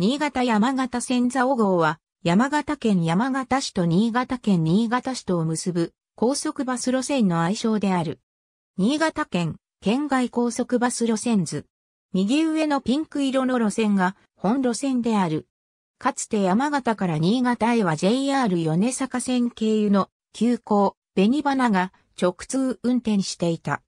新潟山形線尾号は、山形県山形市と新潟県新潟市とを結ぶ高速バス路線の愛称である。新潟県県外高速バス路線図。右上のピンク色の路線が本路線である。かつて山形から新潟へは JR 米坂線経由の急行、紅花が直通運転していた。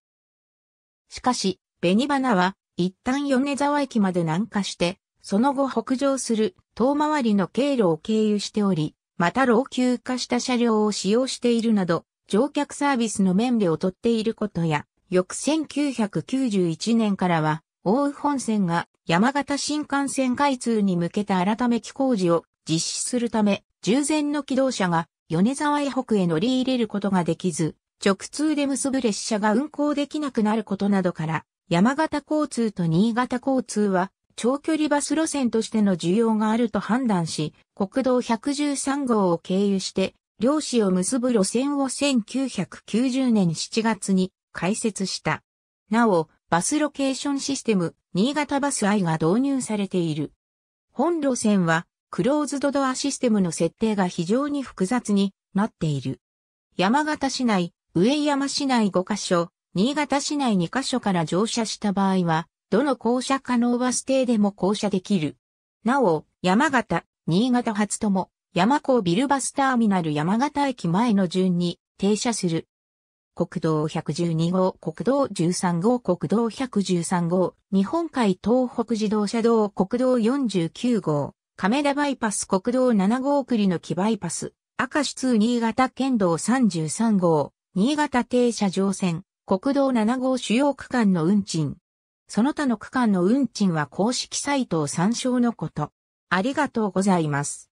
しかし、紅花は一旦米沢駅まで南下してその後北上する遠回りの経路を経由しており、また老朽化した車両を使用しているなど、乗客サービスの面で劣っていることや、翌1991年からは、大宇本線が山形新幹線開通に向けた改め機工事を実施するため、従前の機動車が米沢へ北へ乗り入れることができず、直通で結ぶ列車が運行できなくなることなどから、山形交通と新潟交通は長距離バス路線としての需要があると判断し、国道113号を経由して、両市を結ぶ路線を1990年7月に開設した。なお、バスロケーションシステム、新潟バス I が導入されている。本路線は、クローズドドアシステムの設定が非常に複雑になっている。山形市内、上山市内5カ所、新潟市内2カ所から乗車した場合は、どの降車可能バス停でも降車できる。なお、山形、新潟発とも、山高ビルバスターミナル山形駅前の順に停車する。国道112号、国道13号、国道113号、日本海東北自動車道、国道49号、亀田バイパス、国道7号送りの木バイパス、赤市通新潟県道33号、新潟停車場線、国道7号主要区間の運賃、その他の区間の運賃は公式サイトを参照のこと。ありがとうございます。